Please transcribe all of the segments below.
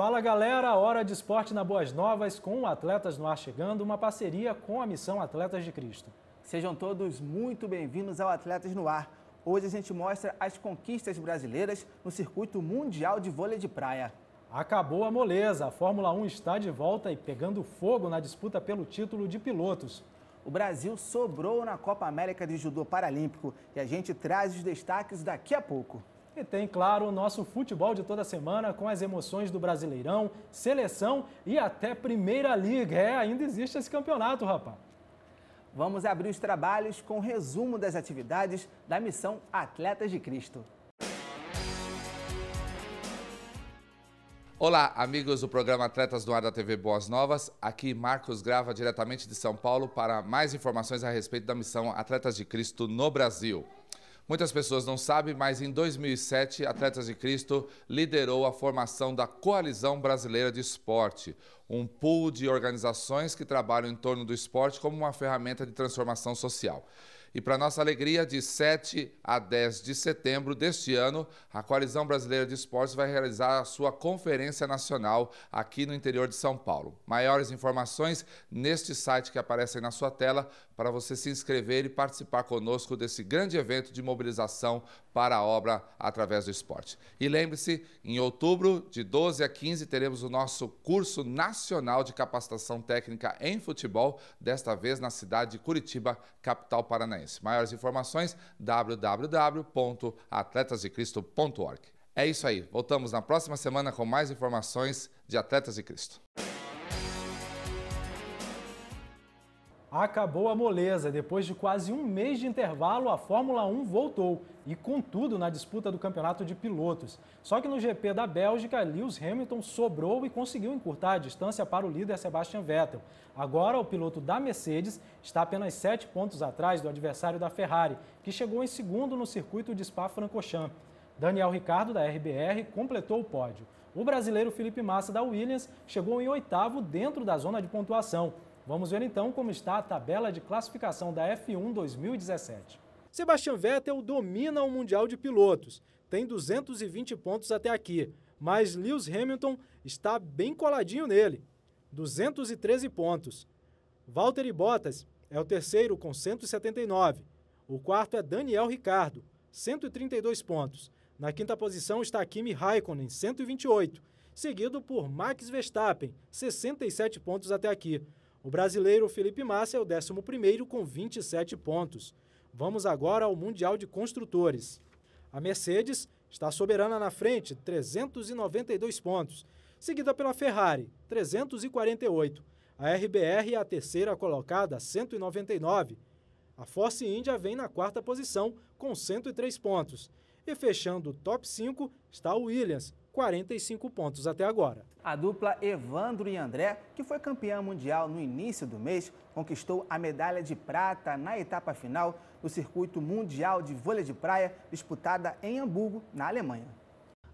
Fala galera, hora de esporte na Boas Novas com o Atletas no Ar chegando, uma parceria com a missão Atletas de Cristo. Sejam todos muito bem-vindos ao Atletas no Ar. Hoje a gente mostra as conquistas brasileiras no circuito mundial de vôlei de praia. Acabou a moleza, a Fórmula 1 está de volta e pegando fogo na disputa pelo título de pilotos. O Brasil sobrou na Copa América de Judô Paralímpico e a gente traz os destaques daqui a pouco. E tem, claro, o nosso futebol de toda semana com as emoções do Brasileirão, seleção e até Primeira Liga. É, ainda existe esse campeonato, rapaz. Vamos abrir os trabalhos com um resumo das atividades da missão Atletas de Cristo. Olá, amigos do programa Atletas do Ar da TV Boas Novas. Aqui Marcos Grava diretamente de São Paulo para mais informações a respeito da missão Atletas de Cristo no Brasil. Muitas pessoas não sabem, mas em 2007, Atletas de Cristo liderou a formação da Coalizão Brasileira de Esporte, um pool de organizações que trabalham em torno do esporte como uma ferramenta de transformação social. E para nossa alegria, de 7 a 10 de setembro deste ano, a Coalizão Brasileira de Esportes vai realizar a sua conferência nacional aqui no interior de São Paulo. Maiores informações neste site que aparece na sua tela, para você se inscrever e participar conosco desse grande evento de mobilização para a obra através do esporte. E lembre-se, em outubro, de 12 a 15, teremos o nosso curso nacional de capacitação técnica em futebol, desta vez na cidade de Curitiba, capital paranaense. Maiores informações, www.atletasdecristo.org. É isso aí. Voltamos na próxima semana com mais informações de Atletas de Cristo. Acabou a moleza. Depois de quase um mês de intervalo, a Fórmula 1 voltou e com tudo na disputa do campeonato de pilotos. Só que no GP da Bélgica, Lewis Hamilton sobrou e conseguiu encurtar a distância para o líder Sebastian Vettel. Agora, o piloto da Mercedes está apenas sete pontos atrás do adversário da Ferrari, que chegou em segundo no circuito de Spa-Francorchamps. Daniel Ricardo, da RBR, completou o pódio. O brasileiro Felipe Massa, da Williams, chegou em oitavo dentro da zona de pontuação. Vamos ver então como está a tabela de classificação da F1 2017. Sebastian Vettel domina o Mundial de Pilotos, tem 220 pontos até aqui, mas Lewis Hamilton está bem coladinho nele, 213 pontos. Valtteri Bottas é o terceiro com 179. O quarto é Daniel Ricardo, 132 pontos. Na quinta posição está Kimi Raikkonen, 128, seguido por Max Verstappen, 67 pontos até aqui. O brasileiro Felipe Massa é o 11 com 27 pontos. Vamos agora ao Mundial de Construtores. A Mercedes está soberana na frente, 392 pontos, seguida pela Ferrari, 348. A RBR é a terceira colocada, 199. A Force India vem na quarta posição, com 103 pontos. E fechando o top 5 está a Williams, 45 pontos até agora. A dupla Evandro e André, que foi campeã mundial no início do mês, conquistou a medalha de prata na etapa final do Circuito Mundial de Vôlei de Praia, disputada em Hamburgo, na Alemanha.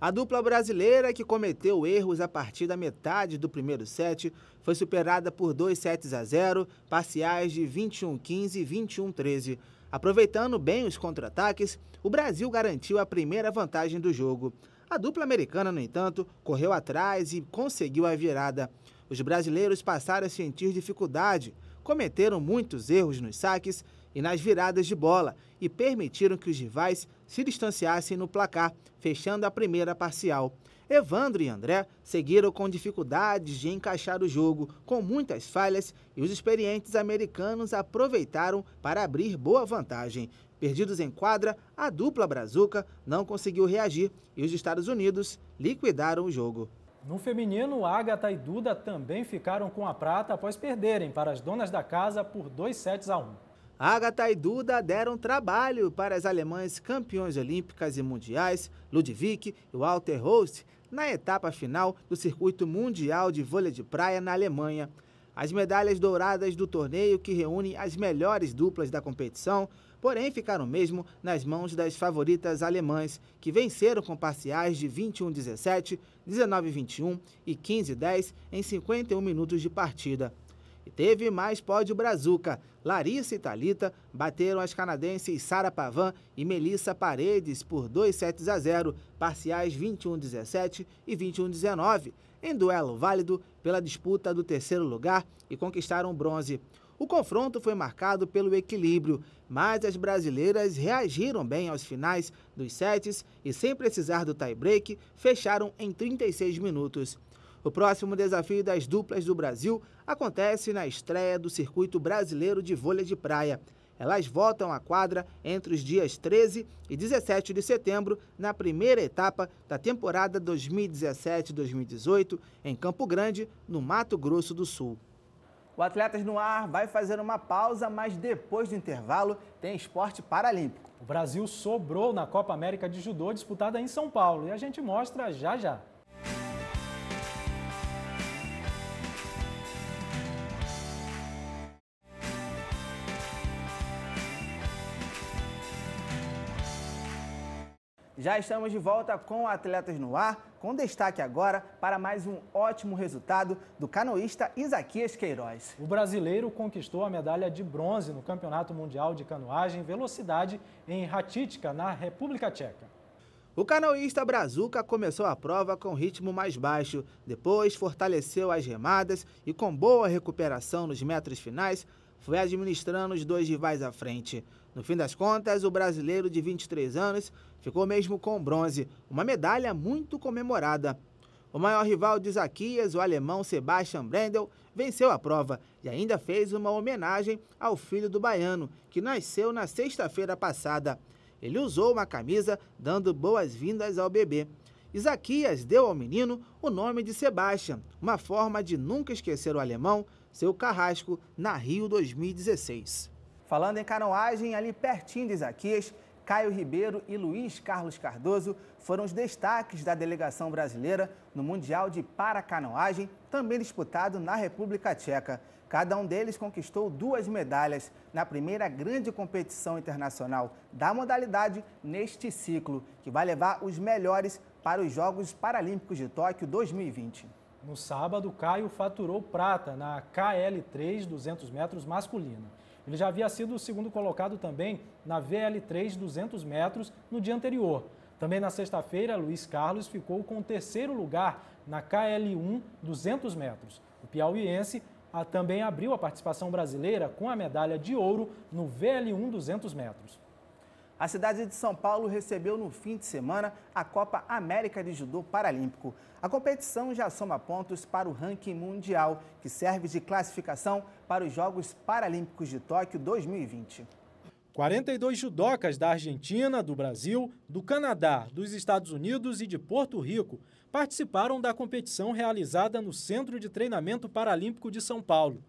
A dupla brasileira, que cometeu erros a partir da metade do primeiro set, foi superada por dois sets a 0, parciais de 21-15 e 21-13. Aproveitando bem os contra-ataques, o Brasil garantiu a primeira vantagem do jogo. A dupla americana, no entanto, correu atrás e conseguiu a virada. Os brasileiros passaram a sentir dificuldade, cometeram muitos erros nos saques e nas viradas de bola e permitiram que os rivais se distanciassem no placar, fechando a primeira parcial. Evandro e André seguiram com dificuldades de encaixar o jogo, com muitas falhas, e os experientes americanos aproveitaram para abrir boa vantagem. Perdidos em quadra, a dupla brazuca não conseguiu reagir e os Estados Unidos liquidaram o jogo. No feminino, Agatha e Duda também ficaram com a prata após perderem para as donas da casa por 2 sets a 1. Um. Agatha e Duda deram trabalho para as alemães campeões olímpicas e mundiais, Ludwig e Walter Host, na etapa final do circuito mundial de vôlei de praia na Alemanha. As medalhas douradas do torneio, que reúne as melhores duplas da competição, porém ficaram mesmo nas mãos das favoritas alemãs, que venceram com parciais de 21-17, 19-21 e 15-10 em 51 minutos de partida. E teve mais pódio brazuca. Larissa e Talita bateram as canadenses Sara Pavan e Melissa Paredes por 2 sets a 0, parciais 21-17 e 21-19, em duelo válido pela disputa do terceiro lugar e conquistaram bronze. O confronto foi marcado pelo equilíbrio, mas as brasileiras reagiram bem aos finais dos sets e, sem precisar do tie-break, fecharam em 36 minutos. O próximo desafio das duplas do Brasil acontece na estreia do Circuito Brasileiro de Vôlei de Praia. Elas voltam à quadra entre os dias 13 e 17 de setembro, na primeira etapa da temporada 2017-2018, em Campo Grande, no Mato Grosso do Sul. O Atletas no Ar vai fazer uma pausa, mas depois do intervalo tem esporte paralímpico. O Brasil sobrou na Copa América de Judô disputada em São Paulo e a gente mostra já já. Já estamos de volta com Atletas no Ar, com destaque agora para mais um ótimo resultado do canoísta Isaquias Queiroz. O brasileiro conquistou a medalha de bronze no Campeonato Mundial de Canoagem Velocidade em Ratítica, na República Tcheca. O canoísta Brazuca começou a prova com ritmo mais baixo, depois fortaleceu as remadas e, com boa recuperação nos metros finais, foi é administrando os dois rivais à frente. No fim das contas, o brasileiro de 23 anos ficou mesmo com bronze, uma medalha muito comemorada. O maior rival de Isaquias, o alemão Sebastian Brendel, venceu a prova e ainda fez uma homenagem ao filho do baiano, que nasceu na sexta-feira passada. Ele usou uma camisa dando boas-vindas ao bebê. Isaquias deu ao menino o nome de Sebastian, uma forma de nunca esquecer o alemão seu carrasco na Rio 2016. Falando em canoagem, ali pertinho de Isaquias, Caio Ribeiro e Luiz Carlos Cardoso foram os destaques da delegação brasileira no Mundial de Paracanoagem, também disputado na República Tcheca. Cada um deles conquistou duas medalhas na primeira grande competição internacional da modalidade neste ciclo, que vai levar os melhores para os Jogos Paralímpicos de Tóquio 2020. No sábado, Caio faturou prata na KL3 200 metros masculina. Ele já havia sido o segundo colocado também na VL3 200 metros no dia anterior. Também na sexta-feira, Luiz Carlos ficou com o terceiro lugar na KL1 200 metros. O piauiense ah, também abriu a participação brasileira com a medalha de ouro no VL1 200 metros. A cidade de São Paulo recebeu no fim de semana a Copa América de Judô Paralímpico. A competição já soma pontos para o ranking mundial, que serve de classificação para os Jogos Paralímpicos de Tóquio 2020. 42 judocas da Argentina, do Brasil, do Canadá, dos Estados Unidos e de Porto Rico participaram da competição realizada no Centro de Treinamento Paralímpico de São Paulo.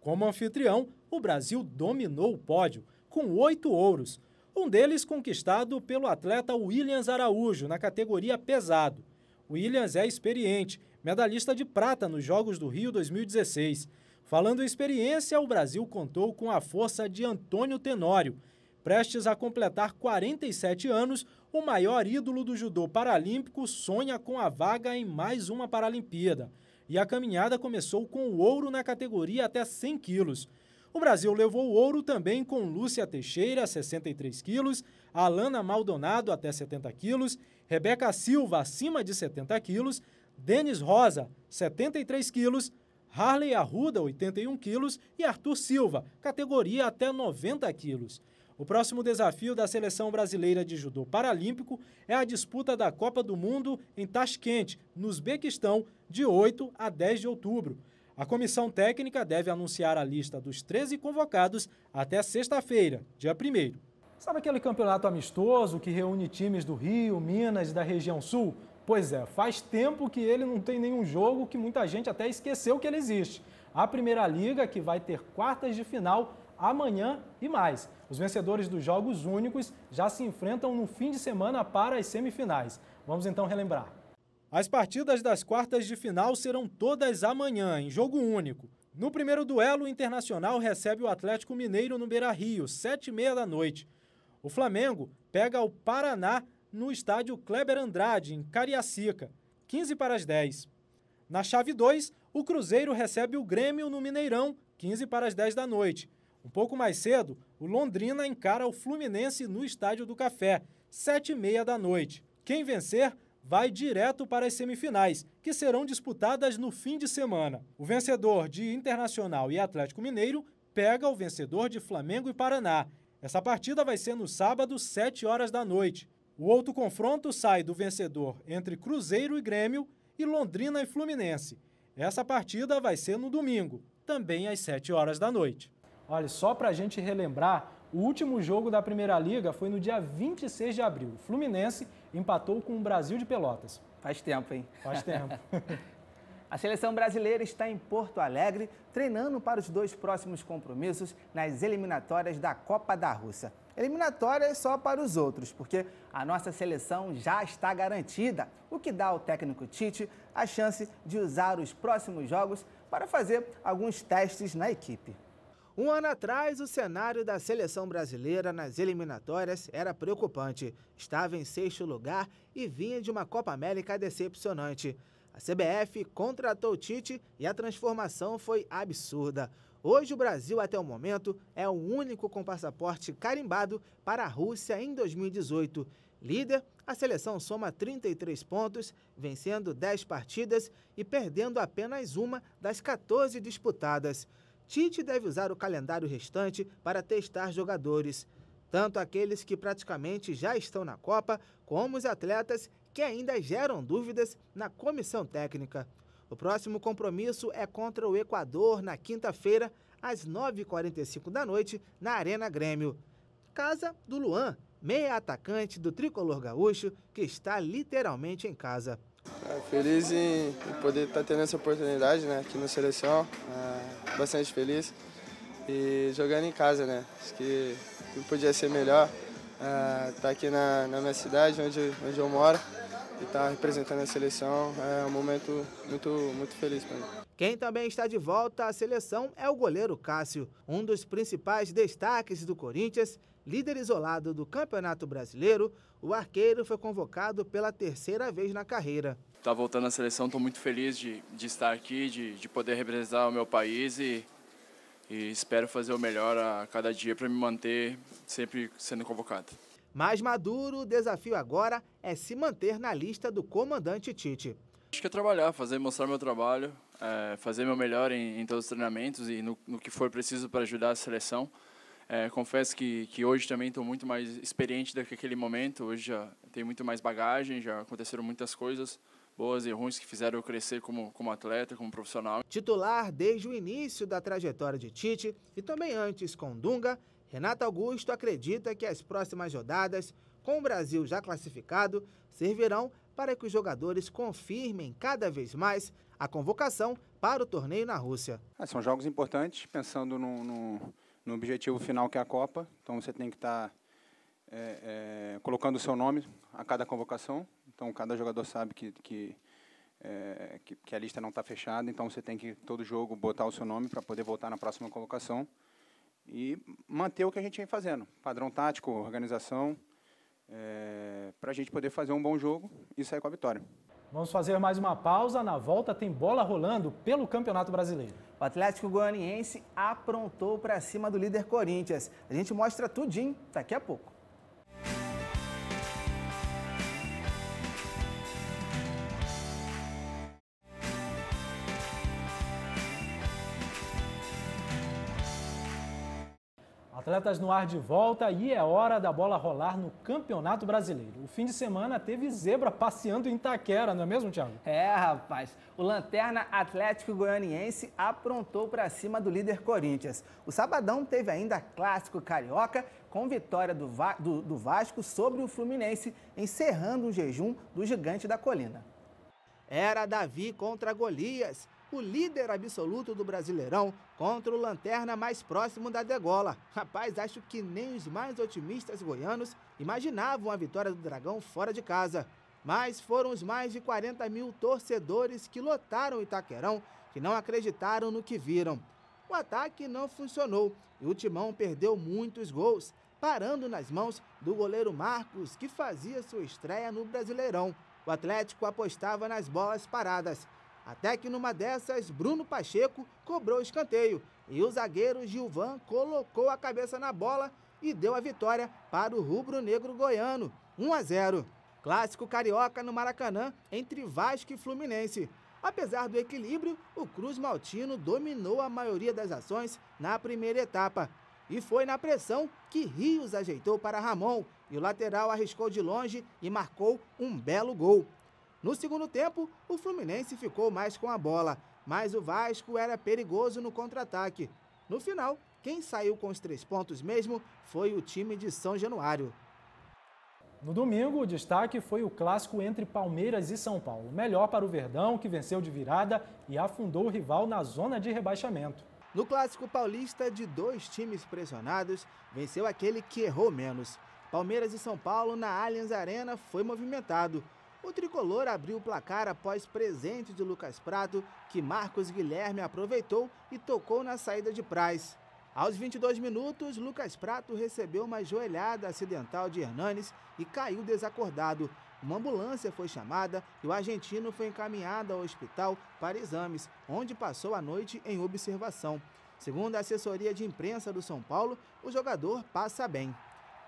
Como anfitrião, o Brasil dominou o pódio, com oito ouros, um deles conquistado pelo atleta Williams Araújo, na categoria pesado. Williams é experiente, medalhista de prata nos Jogos do Rio 2016. Falando em experiência, o Brasil contou com a força de Antônio Tenório, prestes a completar 47 anos, o maior ídolo do judô paralímpico sonha com a vaga em mais uma Paralimpíada. E a caminhada começou com o ouro na categoria até 100 quilos. O Brasil levou ouro também com Lúcia Teixeira, 63 quilos, Alana Maldonado, até 70 quilos, Rebeca Silva, acima de 70 quilos, Denis Rosa, 73 quilos, Harley Arruda, 81 quilos, e Arthur Silva, categoria até 90 quilos. O próximo desafio da seleção brasileira de judô paralímpico é a disputa da Copa do Mundo em Tashkent, no Uzbequistão, de 8 a 10 de outubro. A comissão técnica deve anunciar a lista dos 13 convocados até sexta-feira, dia 1. Sabe aquele campeonato amistoso que reúne times do Rio, Minas e da região sul? Pois é, faz tempo que ele não tem nenhum jogo que muita gente até esqueceu que ele existe. A Primeira Liga, que vai ter quartas de final amanhã e mais. Os vencedores dos Jogos Únicos já se enfrentam no fim de semana para as semifinais. Vamos então relembrar. As partidas das quartas de final serão todas amanhã, em jogo único. No primeiro duelo, o Internacional recebe o Atlético Mineiro no Beira Rio, sete e meia da noite. O Flamengo pega o Paraná no estádio Kleber Andrade, em Cariacica, 15 para as 10. Na chave 2, o Cruzeiro recebe o Grêmio no Mineirão, 15 para as 10 da noite. Um pouco mais cedo, o Londrina encara o Fluminense no Estádio do Café, 7 e meia da noite. Quem vencer vai direto para as semifinais, que serão disputadas no fim de semana. O vencedor de Internacional e Atlético Mineiro pega o vencedor de Flamengo e Paraná. Essa partida vai ser no sábado, 7 horas da noite. O outro confronto sai do vencedor entre Cruzeiro e Grêmio e Londrina e Fluminense. Essa partida vai ser no domingo, também às 7 horas da noite. Olha, só para a gente relembrar, o último jogo da Primeira Liga foi no dia 26 de abril. Fluminense empatou com o Brasil de Pelotas. Faz tempo, hein? Faz tempo. A seleção brasileira está em Porto Alegre, treinando para os dois próximos compromissos nas eliminatórias da Copa da Rússia. Eliminatórias só para os outros, porque a nossa seleção já está garantida, o que dá ao técnico Tite a chance de usar os próximos jogos para fazer alguns testes na equipe. Um ano atrás, o cenário da seleção brasileira nas eliminatórias era preocupante. Estava em sexto lugar e vinha de uma Copa América decepcionante. A CBF contratou Tite e a transformação foi absurda. Hoje, o Brasil, até o momento, é o único com passaporte carimbado para a Rússia em 2018. Líder, a seleção soma 33 pontos, vencendo 10 partidas e perdendo apenas uma das 14 disputadas. Tite deve usar o calendário restante para testar jogadores, tanto aqueles que praticamente já estão na Copa, como os atletas que ainda geram dúvidas na comissão técnica. O próximo compromisso é contra o Equador na quinta-feira, às 9h45 da noite, na Arena Grêmio. Casa do Luan, meia atacante do tricolor gaúcho, que está literalmente em casa. É, feliz em, poder estar tá tendo essa oportunidade né, aqui na seleção. É bastante feliz. E jogando em casa, né? Acho que não podia ser melhor estar uh, tá aqui na, na, minha cidade, onde, onde eu moro, e estar tá representando a seleção. É um momento muito, muito feliz para mim. Quem também está de volta à seleção é o goleiro Cássio, um dos principais destaques do Corinthians. Líder isolado do Campeonato Brasileiro, o arqueiro foi convocado pela terceira vez na carreira estar tá voltando à seleção. Estou muito feliz de, de estar aqui, de, de poder representar o meu país e, e espero fazer o melhor a cada dia para me manter sempre sendo convocado. Mais Maduro, o desafio agora é se manter na lista do comandante Tite. Acho que é trabalhar, fazer, mostrar meu trabalho, é, fazer meu melhor em, em, todos os treinamentos e no, no que for preciso para ajudar a seleção. É, confesso que, que hoje também estou muito mais experiente do que aquele momento. Hoje já tenho muito mais bagagem, já aconteceram muitas coisas boas e ruins que fizeram eu crescer como, como atleta, como profissional. Titular desde o início da trajetória de Tite e também antes com Dunga, Renato Augusto acredita que as próximas rodadas, com o Brasil já classificado, servirão para que os jogadores confirmem cada vez mais a convocação para o torneio na Rússia. Ah, são jogos importantes, pensando no, no, no objetivo final que é a Copa, então você tem que estar. Tá é, é, colocando o seu nome a cada convocação. Então, cada jogador sabe que, que, é, que, que, a lista não está fechada, então você tem que, todo jogo, botar o seu nome para poder voltar na próxima convocação. E manter o que a gente vem fazendo, padrão tático, organização, é, para a gente poder fazer um bom jogo e sair com a vitória. Vamos fazer mais uma pausa. Na volta tem bola rolando pelo Campeonato Brasileiro. O Atlético Goianiense aprontou para cima do líder Corinthians. A gente mostra tudinho daqui a pouco. Atletas no ar de volta e é hora da bola rolar no Campeonato Brasileiro. O fim de semana teve zebra passeando em Itaquera, não é mesmo, Thiago? É, rapaz. O Lanterna Atlético Goianiense aprontou para cima do líder Corinthians. O sabadão teve ainda clássico carioca com vitória do, Va do, do Vasco sobre o Fluminense, encerrando o jejum do gigante da colina. Era Davi contra Golias o líder absoluto do Brasileirão, contra o Lanterna mais próximo da degola. Rapaz, acho que nem os mais otimistas goianos imaginavam a vitória do Dragão fora de casa. Mas foram os mais de 40 mil torcedores que lotaram o Itaquerão que não acreditaram no que viram. O ataque não funcionou e o Timão perdeu muitos gols, parando nas mãos do goleiro Marcos, que fazia sua estreia no Brasileirão. O Atlético apostava nas bolas paradas, até que numa dessas, Bruno Pacheco cobrou o escanteio e o zagueiro Gilvan colocou a cabeça na bola e deu a vitória para o rubro-negro goiano, 1 a 0. Clássico carioca no Maracanã entre Vasco e Fluminense. Apesar do equilíbrio, o Cruz Maltino dominou a maioria das ações na primeira etapa. E foi na pressão que Rios ajeitou para Ramon e o lateral arriscou de longe e marcou um belo gol. No segundo tempo, o Fluminense ficou mais com a bola, mas o Vasco era perigoso no contra-ataque. No final, quem saiu com os três pontos mesmo foi o time de São Januário. No domingo, o destaque foi o clássico entre Palmeiras e São Paulo. Melhor para o Verdão, que venceu de virada e afundou o rival na zona de rebaixamento. No clássico paulista de dois times pressionados, venceu aquele que errou menos. Palmeiras e São Paulo na Allianz Arena foi movimentado. O tricolor abriu o placar após presente de Lucas Prado, que Marcos Guilherme aproveitou e tocou na saída de Praz. Aos 22 minutos, Lucas Prato recebeu uma joelhada acidental de Hernanes e caiu desacordado. Uma ambulância foi chamada e o argentino foi encaminhado ao hospital para exames, onde passou a noite em observação. Segundo a assessoria de imprensa do São Paulo, o jogador passa bem.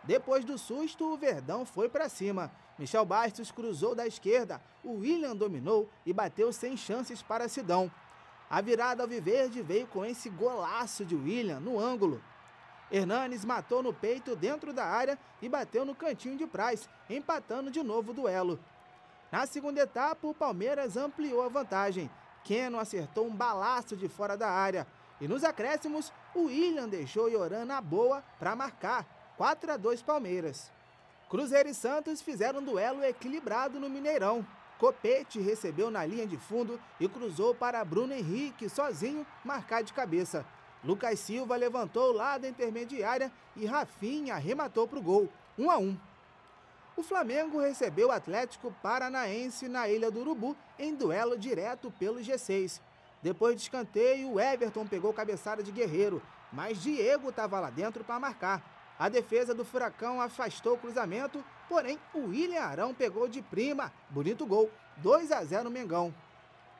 Depois do susto, o Verdão foi para cima. Michel Bastos cruzou da esquerda, o William dominou e bateu sem chances para Sidão. A virada ao viverde veio com esse golaço de William no ângulo. Hernanes matou no peito dentro da área e bateu no cantinho de Praz, empatando de novo o duelo. Na segunda etapa, o Palmeiras ampliou a vantagem. Keno acertou um balaço de fora da área. E nos acréscimos, o William deixou Ioran na boa para marcar. 4 a 2 Palmeiras. Cruzeiro e Santos fizeram um duelo equilibrado no Mineirão. Copete recebeu na linha de fundo e cruzou para Bruno Henrique sozinho marcar de cabeça. Lucas Silva levantou lá da intermediária e Rafinha arrematou para o gol, 1 a 1. O Flamengo recebeu o Atlético Paranaense na Ilha do Urubu em duelo direto pelo G6. Depois de escanteio, Everton pegou cabeçada de Guerreiro, mas Diego estava lá dentro para marcar. A defesa do Furacão afastou o cruzamento, porém o William Arão pegou de prima. Bonito gol, 2 a 0 Mengão.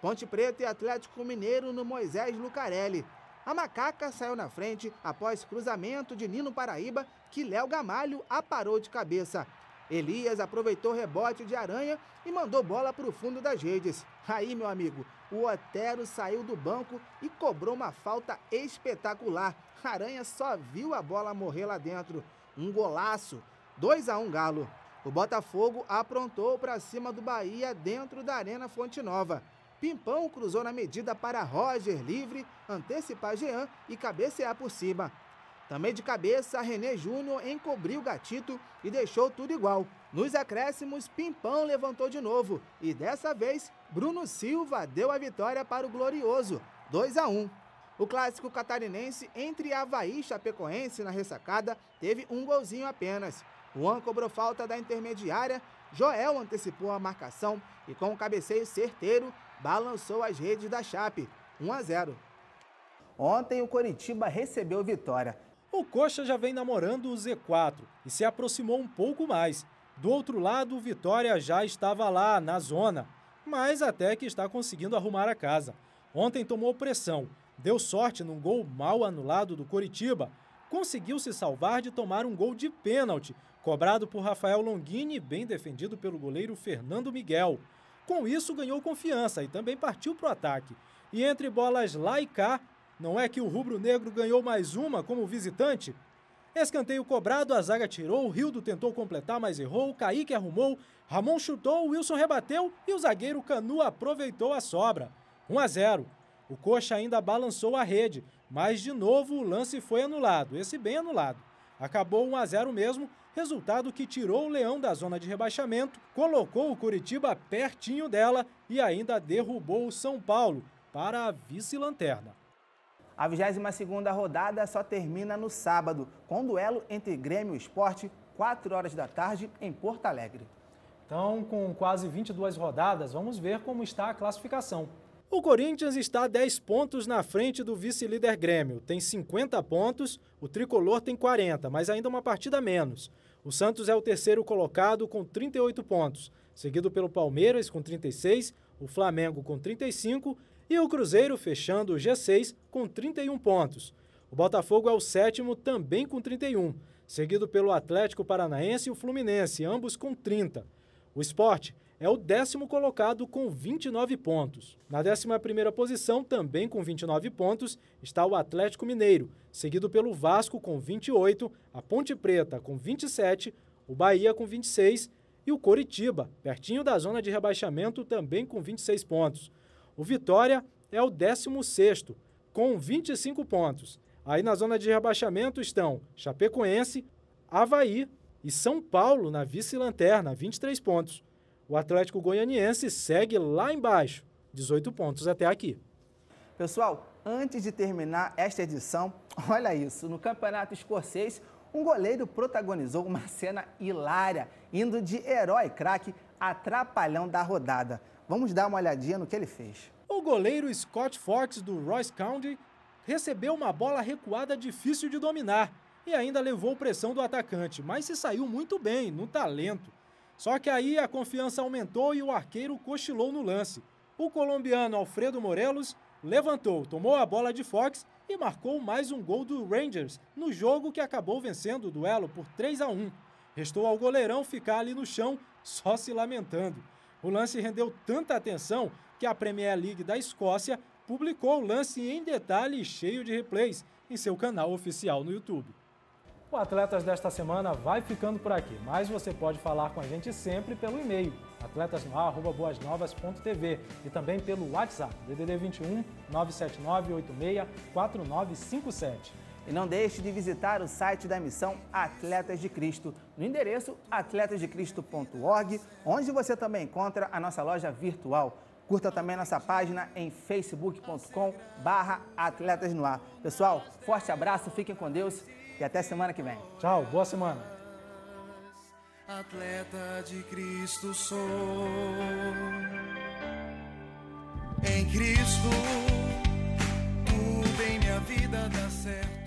Ponte Preta e Atlético Mineiro no Moisés Lucarelli. A macaca saiu na frente após cruzamento de Nino Paraíba, que Léo Gamalho aparou de cabeça. Elias aproveitou rebote de aranha e mandou bola para o fundo das redes. Aí, meu amigo, o Otero saiu do banco e cobrou uma falta espetacular. Aranha só viu a bola morrer lá dentro. Um golaço. 2 a 1 Galo. O Botafogo aprontou para cima do Bahia dentro da Arena Fonte Nova. Pimpão cruzou na medida para Roger livre, antecipar Jean e cabecear por cima. Também de cabeça, René Júnior encobriu o Gatito e deixou tudo igual. Nos acréscimos, Pimpão levantou de novo e dessa vez Bruno Silva deu a vitória para o Glorioso, 2 a 1. O clássico catarinense entre Havaí e Chapecoense na ressacada teve um golzinho apenas. Juan cobrou falta da intermediária, Joel antecipou a marcação e com o um cabeceio certeiro balançou as redes da Chape, 1 a 0. Ontem o Coritiba recebeu vitória o Coxa já vem namorando o Z4 e se aproximou um pouco mais. Do outro lado, o Vitória já estava lá, na zona, mas até que está conseguindo arrumar a casa. Ontem tomou pressão, deu sorte num gol mal anulado do Coritiba, conseguiu se salvar de tomar um gol de pênalti, cobrado por Rafael Longini, bem defendido pelo goleiro Fernando Miguel. Com isso, ganhou confiança e também partiu para o ataque. E entre bolas lá e cá, não é que o rubro-negro ganhou mais uma como visitante? Escanteio cobrado, a zaga tirou, o Rildo tentou completar, mas errou, o Kaique arrumou, Ramon chutou, o Wilson rebateu e o zagueiro Canu aproveitou a sobra. 1 a 0. O Coxa ainda balançou a rede, mas de novo o lance foi anulado, esse bem anulado. Acabou 1 a 0 mesmo, resultado que tirou o Leão da zona de rebaixamento, colocou o Curitiba pertinho dela e ainda derrubou o São Paulo para a vice-lanterna. A 22ª rodada só termina no sábado, com duelo entre Grêmio e Esporte, 4 horas da tarde, em Porto Alegre. Então, com quase 22 rodadas, vamos ver como está a classificação. O Corinthians está 10 pontos na frente do vice-líder Grêmio. Tem 50 pontos, o Tricolor tem 40, mas ainda uma partida menos. O Santos é o terceiro colocado com 38 pontos, seguido pelo Palmeiras com 36, o Flamengo com 35 e o Cruzeiro fechando o G6 com 31 pontos. O Botafogo é o sétimo também com 31, seguido pelo Atlético Paranaense e o Fluminense, ambos com 30. O esporte é o décimo colocado com 29 pontos. Na décima primeira posição, também com 29 pontos, está o Atlético Mineiro, seguido pelo Vasco com 28, a Ponte Preta com 27, o Bahia com 26 e o Coritiba, pertinho da zona de rebaixamento, também com 26 pontos. O Vitória é o 16º, com 25 pontos. Aí na zona de rebaixamento estão Chapecoense, Havaí e São Paulo na vice-lanterna, 23 pontos. O Atlético Goianiense segue lá embaixo, 18 pontos até aqui. Pessoal, antes de terminar esta edição, olha isso, no Campeonato Escocês, um goleiro protagonizou uma cena hilária, indo de herói craque atrapalhão da rodada. Vamos dar uma olhadinha no que ele fez. O goleiro Scott Fox do Royce County recebeu uma bola recuada difícil de dominar e ainda levou pressão do atacante, mas se saiu muito bem, no talento. Só que aí a confiança aumentou e o arqueiro cochilou no lance. O colombiano Alfredo Morelos levantou, tomou a bola de Fox e marcou mais um gol do Rangers no jogo que acabou vencendo o duelo por 3 a 1. Restou ao goleirão ficar ali no chão só se lamentando. O lance rendeu tanta atenção que a Premier League da Escócia publicou o lance em detalhe cheio de replays em seu canal oficial no YouTube. O Atletas desta semana vai ficando por aqui, mas você pode falar com a gente sempre pelo e-mail atletasnoar@boasnovas.tv e também pelo WhatsApp DDD 21 979 86 4957. E não deixe de visitar o site da missão Atletas de Cristo, no endereço atletasdecristo.org, onde você também encontra a nossa loja virtual. Curta também nossa página em facebook.com barra Atletas no Ar. Pessoal, forte abraço, fiquem com Deus e até semana que vem. Tchau, boa semana. Atleta de Cristo sou, em Cristo tudo em minha vida dá certo.